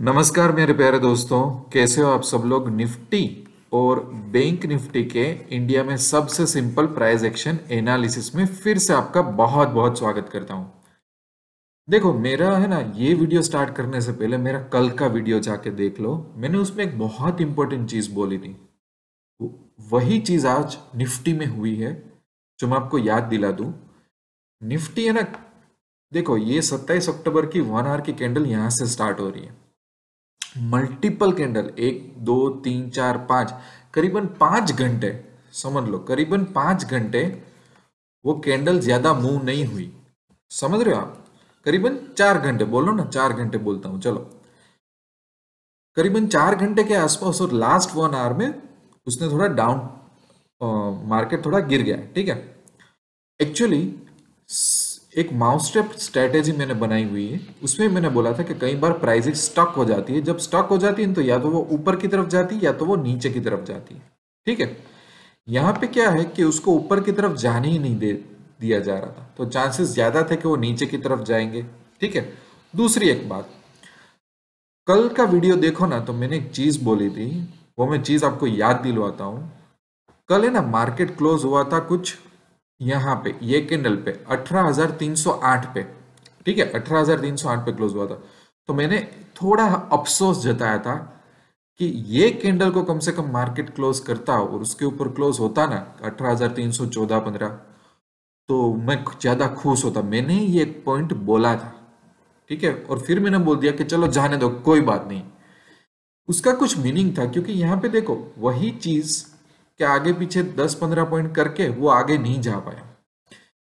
नमस्कार मेरे प्यारे दोस्तों कैसे हो आप सब लोग निफ्टी और बैंक निफ्टी के इंडिया में सबसे सिंपल प्राइस एक्शन एनालिसिस में फिर से आपका बहुत बहुत स्वागत करता हूं देखो मेरा है ना ये वीडियो स्टार्ट करने से पहले मेरा कल का वीडियो जाके देख लो मैंने उसमें एक बहुत इंपॉर्टेंट चीज बोली थी वही चीज आज निफ्टी में हुई है जो मैं आपको याद दिला दू निफ्टी है ना देखो ये 27 अक्टूबर की वन आर की कैंडल यहां से स्टार्ट हो रही है मल्टीपल कैंडल एक दो तीन चार पाँच करीबन पांच घंटे समझ लो करीबन पांच घंटे वो कैंडल ज़्यादा मूव नहीं हुई समझ रहे हो आप करीबन चार घंटे बोलो ना चार घंटे बोलता हूँ चलो करीबन चार घंटे के आसपास और लास्ट वन आवर में उसने थोड़ा डाउन मार्केट थोड़ा गिर गया ठीक है एक्चुअली एक माउस स्टेप स्ट्रेटेजी मैंने बनाई हुई है उसमें मैंने बोला था कि कई बार प्राइजेज स्टक हो जाती है जब स्टक हो जाती है तो या तो वो ऊपर की तरफ जाती है या तो वो नीचे की तरफ जाती है ठीक है यहाँ पे क्या है कि उसको ऊपर की तरफ जाने ही नहीं दे दिया जा रहा था तो चांसेस ज्यादा थे कि वो नीचे की तरफ जाएंगे ठीक है दूसरी एक बात कल का वीडियो देखो ना तो मैंने एक चीज बोली थी वो मैं चीज आपको याद दिलवाता हूँ कल है ना मार्केट क्लोज हुआ था कुछ यहाँ पे ये कैंडल पे 18,308 पे ठीक है 18,308 पे क्लोज हुआ था तो मैंने थोड़ा अफसोस जताया था कि ये कैंडल को कम से कम मार्केट क्लोज करता और उसके ऊपर क्लोज होता ना चौदह पंद्रह तो मैं ज़्यादा खुश होता मैंने ये एक पॉइंट बोला था ठीक है और फिर मैंने बोल दिया कि चलो जाने दो कोई बात नहीं उसका कुछ मीनिंग था क्योंकि यहाँ पे देखो वही चीज़ कि आगे पीछे 10-15 पॉइंट करके वो आगे नहीं जा पाया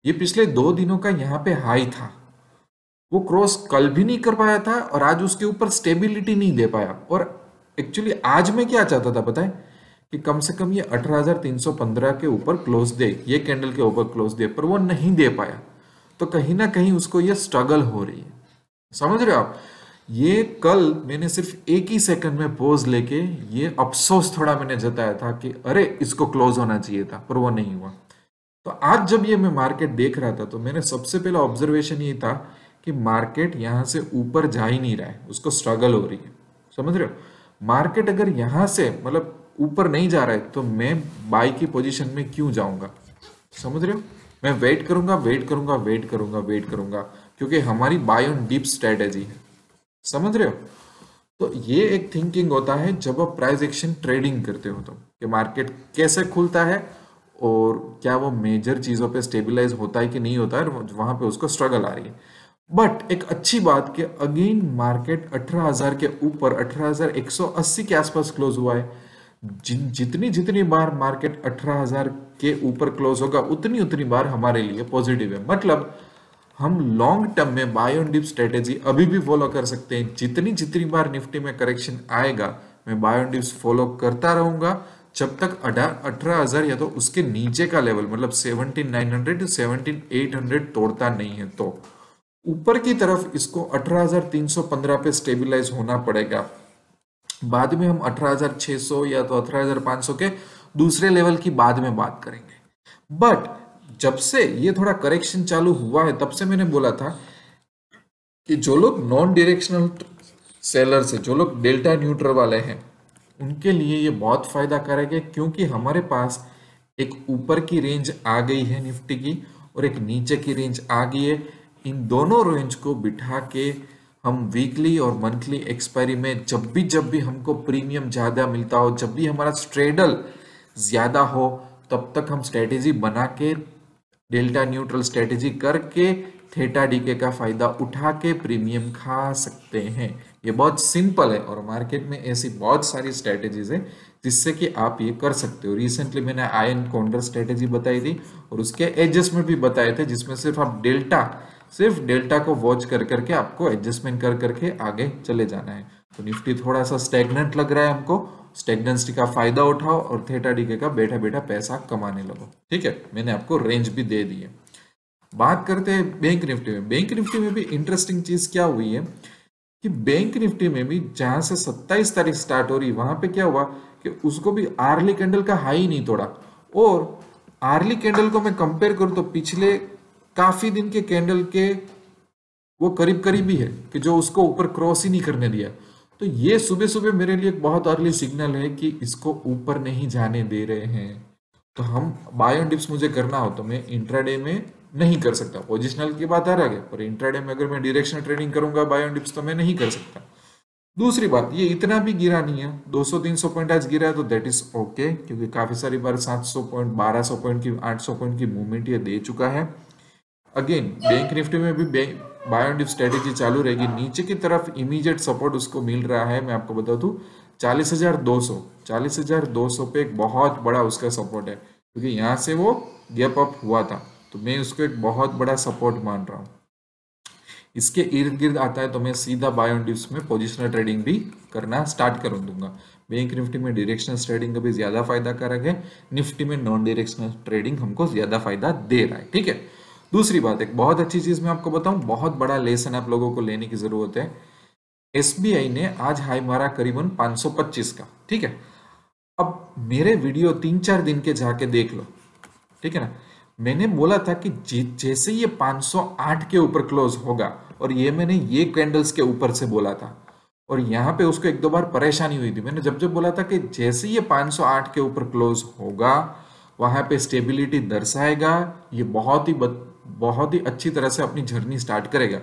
ये पिछले दो दिनों का यहाँ पे हाई था वो क्रॉस कल भी नहीं कर पाया था और आज उसके ऊपर स्टेबिलिटी नहीं दे पाया और एक्चुअली आज मैं क्या चाहता था बताएं कि कम से कम ये 18,315 के ऊपर क्लोज दे ये कैंडल के ऊपर क्लोज दे पर वो नहीं दे पाया तो कहीं ना कहीं उसको ये स्ट्रगल हो रही है समझ रहे हो आप ये कल मैंने सिर्फ एक ही सेकंड में पोज लेके ये अफसोस थोड़ा मैंने जताया था कि अरे इसको क्लोज होना चाहिए था पर वो नहीं हुआ तो आज जब ये मैं मार्केट देख रहा था तो मैंने सबसे पहला ऑब्जर्वेशन ये था कि मार्केट यहाँ से ऊपर जा ही नहीं रहा है उसको स्ट्रगल हो रही है समझ रहे हो मार्केट अगर यहाँ से मतलब ऊपर नहीं जा रहा है तो मैं बाई की पोजिशन में क्यों जाऊँगा समझ रहे हो मैं वेट करूंगा वेट करूंगा वेट करूंगा वेट करूंगा वेट करूंगा क्योंकि हमारी बाय ऑन डीप स्ट्रेटेजी है समझ रहे हो तो ये एक थिंकिंग होता है जब आप प्राइस एक्शन ट्रेडिंग करते हो तो कि मार्केट कैसे खुलता है और क्या वो मेजर चीज़ों पे स्टेबलाइज होता है कि नहीं होता है वहां पे उसको स्ट्रगल आ रही है बट एक अच्छी बात कि अगेन मार्केट 18,000 के ऊपर 18,180 के आसपास क्लोज हुआ है जि, जितनी जितनी बार मार्केट 18,000 के ऊपर क्लोज होगा उतनी उतनी बार हमारे लिए पॉजिटिव है मतलब हम लॉन्ग टर्म में बाय ऑन डिप स्ट्रेटेजी अभी भी फॉलो कर सकते हैं जितनी जितनी बार निफ्टी में करेक्शन आएगा मैं बाय ऑन डिप्स फॉलो करता रहूंगा जब तक अठारह हजार या तो उसके नीचे का लेवल मतलब seventeen nine hundred to seventeen eight hundred तोड़ता नहीं है तो ऊपर की तरफ इसको 18,315 पे स्टेबिलाईज होना पड़ेगा बाद में हम 18,600 या तो 18,500 के दूसरे लेवल की बाद में बात करेंगे बट जब से ये थोड़ा करेक्शन चालू हुआ है तब से मैंने बोला था कि जो लोग नॉन डिरेक्शनल सेलर्स से, है जो लोग डेल्टा न्यूट्रल वाले हैं उनके लिए ये बहुत फायदा करेगा क्योंकि हमारे पास एक ऊपर की रेंज आ गई है निफ्टी की और एक नीचे की रेंज आ गई है इन दोनों रेंज को बिठा के हम वीकली और मंथली एक्सपायरी में जब भी जब भी हमको प्रीमियम ज़्यादा मिलता हो जब भी हमारा स्ट्रेडल ज़्यादा हो तब तक हम स्ट्रेटेजी बना के डेल्टा न्यूट्रल स्ट्रेटेजी करके थेटा डीके का फायदा उठा के प्रीमियम खा सकते हैं ये बहुत सिंपल है और मार्केट में ऐसी बहुत सारी स्ट्रेटेजीज है जिससे कि आप ये कर सकते हो रिसेंटली मैंने आयन कॉन्डर स्ट्रेटेजी बताई थी और उसके एडजस्टमेंट भी बताए थे जिसमें सिर्फ आप डेल्टा सिर्फ डेल्टा को वॉच कर करके आपको एडजस्टमेंट कर करके आगे चले जाना है तो निफ्टी थोड़ा सा स्टेगनेंट लग रहा है हमको स्टेगनेंसी का फायदा उठाओ और थेटा डीके का बैठा बैठा पैसा कमाने लगो ठीक है मैंने आपको रेंज भी दे दी है बात करते हैं बैंक निफ्टी में बैंक निफ्टी में भी इंटरेस्टिंग चीज क्या हुई है कि बैंक निफ्टी में भी जहां से 27 तारीख स्टार्ट हो रही वहां पे क्या हुआ कि उसको भी आर्ली कैंडल का हाई नहीं तोड़ा और आर्ली कैंडल को मैं कंपेयर करूं तो पिछले काफी दिन के कैंडल के वो करीब करीब ही है कि जो उसको ऊपर क्रॉस ही नहीं करने दिया तो ये सुबह सुबह मेरे लिए एक बहुत अर्ली सिग्नल है कि इसको ऊपर नहीं जाने दे रहे हैं तो हम बायो डिप्स मुझे करना हो तो मैं इंट्राडे में नहीं कर सकता पोजिशनल की बात आ रहा है पर इंट्राडे में अगर मैं डायरेक्शन ट्रेडिंग करूंगा बायो डिप्स तो मैं नहीं कर सकता दूसरी बात ये इतना भी गिरा नहीं है 200-300 पॉइंट आज गिरा है तो दैट इज ओके क्योंकि काफी सारी बार 700 पॉइंट 1200 पॉइंट की 800 पॉइंट की मूवमेंट ये दे चुका है अगेन बैंक निफ्टी में भी बायोडिप स्ट्रेटेजी चालू रहेगी नीचे की तरफ इमीडिएट सपोर्ट उसको मिल रहा है मैं आपको बता दूं चालीस हजार दो सौ चालीस हजार दो सौ पे एक बहुत बड़ा उसका सपोर्ट है क्योंकि तो यहाँ से वो गैप अप हुआ था तो मैं उसको एक बहुत बड़ा सपोर्ट मान रहा हूँ इसके इर्द गिर्द आता है तो मैं सीधा बायोडिप्स में पोजिशनल ट्रेडिंग भी करना स्टार्ट कर दूंगा बैंक निफ्टी में डिरेक्शनल ट्रेडिंग का भी ज़्यादा फायदा कारक है निफ्टी में नॉन डिरेक्शनल ट्रेडिंग हमको ज़्यादा फायदा दे रहा है ठीक है दूसरी बात एक बहुत अच्छी चीज मैं आपको बताऊं बहुत बड़ा लेसन आप लोगों को लेने की जरूरत है एस ने आज हाई मारा करीबन 525 का ठीक है अब मेरे वीडियो तीन चार दिन के जाके देख लो ठीक है ना मैंने बोला था कि जैसे ये 508 के ऊपर क्लोज होगा और ये मैंने ये कैंडल्स के ऊपर से बोला था और यहाँ पे उसको एक दो बार परेशानी हुई थी मैंने जब जब बोला था कि जैसे ये 508 के ऊपर क्लोज होगा वहां पे स्टेबिलिटी दर्शाएगा ये बहुत ही बहुत ही अच्छी तरह से अपनी जर्नी स्टार्ट करेगा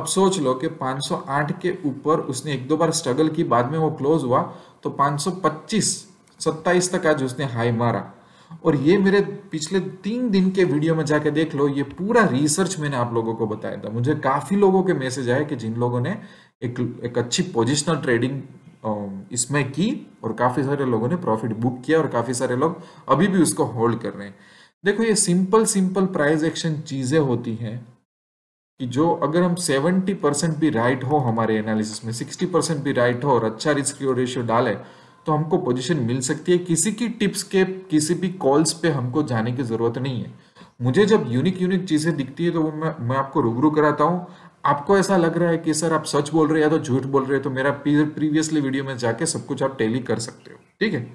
अब सोच लो कि 508 के ऊपर उसने एक दो बार स्ट्रगल की बाद में वो क्लोज हुआ तो 525 27 तक आज उसने हाई मारा और ये मेरे पिछले तीन दिन के वीडियो में जाके देख लो ये पूरा रिसर्च मैंने आप लोगों को बताया था मुझे काफ़ी लोगों के मैसेज आए कि जिन लोगों ने एक एक अच्छी पोजिशनल ट्रेडिंग इसमें की और काफ़ी सारे लोगों ने प्रॉफिट बुक किया और काफ़ी सारे लोग अभी भी उसको होल्ड कर रहे हैं देखो ये सिंपल सिंपल प्राइस एक्शन चीज़ें होती हैं कि जो अगर हम 70 परसेंट भी राइट हो हमारे एनालिसिस में 60 परसेंट भी राइट हो और अच्छा रिस्क रेशियो डाले तो हमको पोजीशन मिल सकती है किसी की टिप्स के किसी भी कॉल्स पे हमको जाने की ज़रूरत नहीं है मुझे जब यूनिक यूनिक चीज़ें दिखती है तो वो मैं मैं आपको रूबरू कराता हूँ आपको ऐसा लग रहा है कि सर आप सच बोल रहे हैं या तो झूठ बोल रहे हो तो मेरा प्रीवियसली वीडियो में जाके सब कुछ आप टेली कर सकते हो ठीक है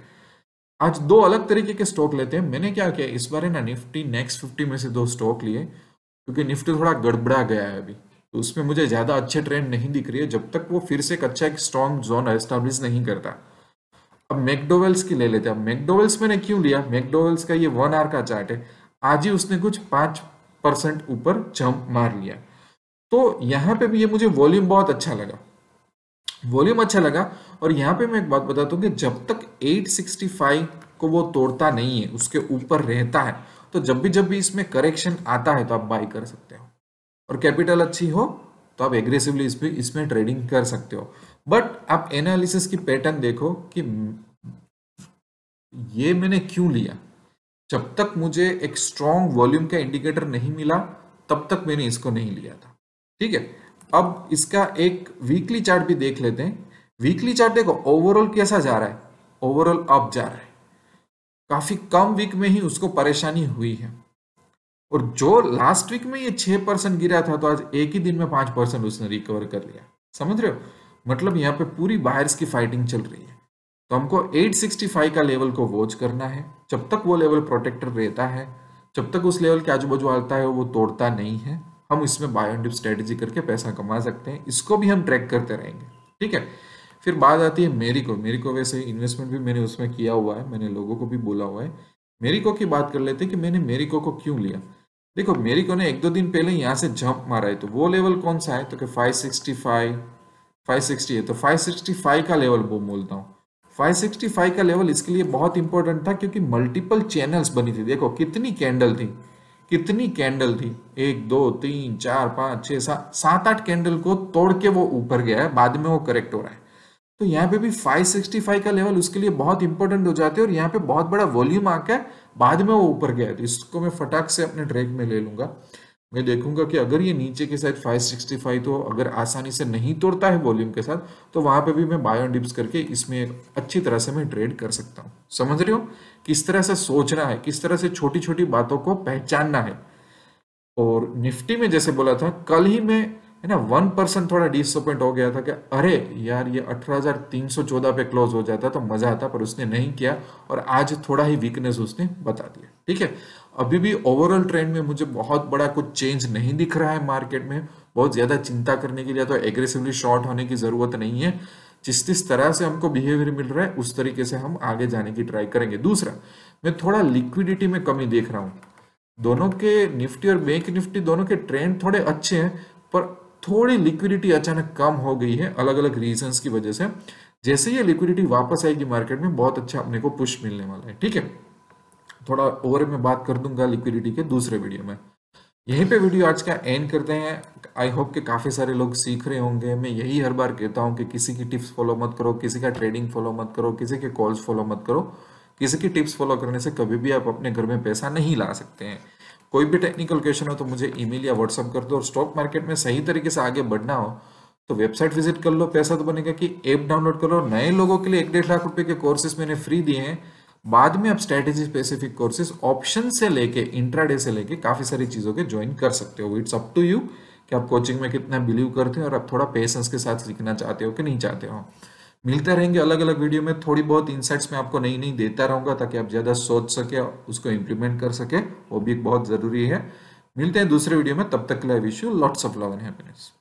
आज दो अलग तरीके के स्टॉक लेते हैं मैंने क्या किया इस बार है ना निफ्टी नेक्स्ट फिफ्टी में से दो स्टॉक लिए क्योंकि निफ्टी थोड़ा गड़बड़ा गया है अभी तो उसमें मुझे ज़्यादा अच्छे ट्रेंड नहीं दिख रही है जब तक वो फिर से एक अच्छा एक स्ट्रॉन्ग जोन एस्टाब्लिश नहीं करता अब मैकडोवेल्स की ले लेते हैं अब मैकडोवेल्स मैंने क्यों लिया मैकडोवेल्स का ये वन आर का चार्ट है आज ही उसने कुछ पाँच परसेंट ऊपर जंप मार लिया तो यहाँ पे भी ये मुझे वॉल्यूम बहुत अच्छा लगा वॉल्यूम अच्छा लगा और यहाँ पे मैं एक बात बताता हूँ कि जब तक 865 को वो तोड़ता नहीं है उसके ऊपर रहता है तो जब भी जब भी इसमें करेक्शन आता है तो आप बाई कर सकते हो और कैपिटल अच्छी हो तो आप एग्रेसिवली इस इसमें ट्रेडिंग कर सकते हो बट आप एनालिसिस की पैटर्न देखो कि ये मैंने क्यों लिया जब तक मुझे एक स्ट्रॉन्ग वॉल्यूम का इंडिकेटर नहीं मिला तब तक मैंने इसको नहीं लिया था ठीक है अब इसका एक वीकली चार्ट भी देख लेते हैं वीकली चार्ट देखो ओवरऑल कैसा जा रहा है ओवरऑल अप जा रहा है काफी कम वीक में ही उसको परेशानी हुई है और जो लास्ट वीक में ये छह परसेंट गिरा था तो आज एक ही दिन में पांच परसेंट उसने रिकवर कर लिया समझ रहे हो मतलब यहाँ पे पूरी बायर्स की फाइटिंग चल रही है तो हमको 865 का लेवल को वॉच करना है जब तक वो लेवल प्रोटेक्टर रहता है जब तक उस लेवल के आजू बाजू आता है वो तोड़ता नहीं है हम इसमें बाय एंड स्ट्रेटेजी करके पैसा कमा सकते हैं इसको भी हम ट्रैक करते रहेंगे ठीक है फिर बात आती है मेरी को मेरी को वैसे इन्वेस्टमेंट भी मैंने उसमें किया हुआ है मैंने लोगों को भी बोला हुआ है को की बात कर लेते हैं कि मैंने मेरी को क्यों लिया देखो को ने एक दो दिन पहले यहाँ से जंप मारा है तो वो लेवल कौन सा है तो कि 565 560 है तो 565 का लेवल वो बोलता हूँ 565 का लेवल इसके लिए बहुत इंपॉर्टेंट था क्योंकि मल्टीपल चैनल्स बनी थी देखो कितनी कैंडल थी कितनी कैंडल थी एक दो तीन चार पांच छह सात सात आठ कैंडल को तोड़ के वो ऊपर गया है बाद में वो करेक्ट हो रहा है तो यहाँ पे भी 565 का लेवल उसके लिए बहुत इंपॉर्टेंट हो जाते हैं और यहाँ पे बहुत बड़ा वॉल्यूम आके बाद में वो ऊपर गया है तो इसको मैं फटाक से अपने ट्रैक में ले लूंगा मैं देखूंगा कि अगर ये नीचे के साइड 565 तो अगर आसानी से नहीं तोड़ता है वॉल्यूम के साथ तो वहां पे भी मैं बाय ऑन डिप्स करके इसमें अच्छी तरह से मैं ट्रेड कर सकता हूँ समझ रहे हो किस तरह से सोचना है किस तरह से छोटी छोटी बातों को पहचानना है और निफ्टी में जैसे बोला था कल ही मैं है ना वन परसेंट थोड़ा डिसअपॉइंट हो गया था कि अरे यार ये 18,314 पे क्लोज हो जाता तो मजा आता पर उसने नहीं किया और आज थोड़ा ही वीकनेस उसने बता दिया ठीक है अभी भी ओवरऑल ट्रेंड में मुझे बहुत बड़ा कुछ चेंज नहीं दिख रहा है मार्केट में बहुत ज़्यादा चिंता करने के लिए तो एग्रेसिवली शॉर्ट होने की ज़रूरत नहीं है जिस जिस तरह से हमको बिहेवियर मिल रहा है उस तरीके से हम आगे जाने की ट्राई करेंगे दूसरा मैं थोड़ा लिक्विडिटी में कमी देख रहा हूँ दोनों के निफ्टी और बैंक निफ्टी दोनों के ट्रेंड थोड़े अच्छे हैं पर थोड़ी लिक्विडिटी अचानक कम हो गई है अलग अलग रीजन की वजह से जैसे ये लिक्विडिटी वापस आएगी मार्केट में बहुत अच्छा अपने को पुश मिलने वाला है ठीक है थोड़ा और मैं बात कर दूंगा लिक्विडिटी के दूसरे वीडियो में यहीं पे वीडियो आज का एंड करते हैं आई होप कि काफ़ी सारे लोग सीख रहे होंगे मैं यही हर बार कहता हूँ कि किसी की टिप्स फॉलो मत करो किसी का ट्रेडिंग फॉलो मत करो किसी के कॉल्स फॉलो मत करो किसी की टिप्स फॉलो करने से कभी भी आप अपने घर में पैसा नहीं ला सकते हैं कोई भी टेक्निकल क्वेश्चन हो तो मुझे ईमेल या व्हाट्सअप कर दो और स्टॉक मार्केट में सही तरीके से आगे बढ़ना हो तो वेबसाइट विजिट कर लो पैसा तो बनेगा कि ऐप डाउनलोड करो नए लोगों के लिए एक डेढ़ लाख रुपए के कोर्सेज मैंने फ्री दिए हैं बाद में आप स्ट्रेटेजी स्पेसिफिक कोर्सेज ऑप्शन से लेके इंट्राडे से लेके काफी सारी चीजों के ज्वाइन कर सकते हो इट्स अप टू यू कि आप कोचिंग में कितना बिलीव करते हो और आप थोड़ा पेशेंस के साथ सीखना चाहते हो कि नहीं चाहते हो मिलते रहेंगे अलग अलग वीडियो में थोड़ी बहुत इंसाइट्स मैं आपको नई नई देता रहूंगा ताकि आप ज़्यादा सोच सके उसको इम्प्लीमेंट कर सके वो भी बहुत ज़रूरी है मिलते हैं दूसरे वीडियो में तब तक live issue lots of love and happiness